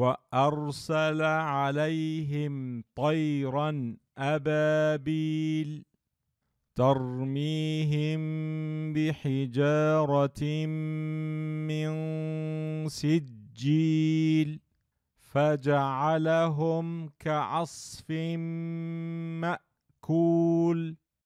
وارسل عليهم طيرا ابابيل ترميهم بحجاره من سجيل فجعلهم كعصف ماكول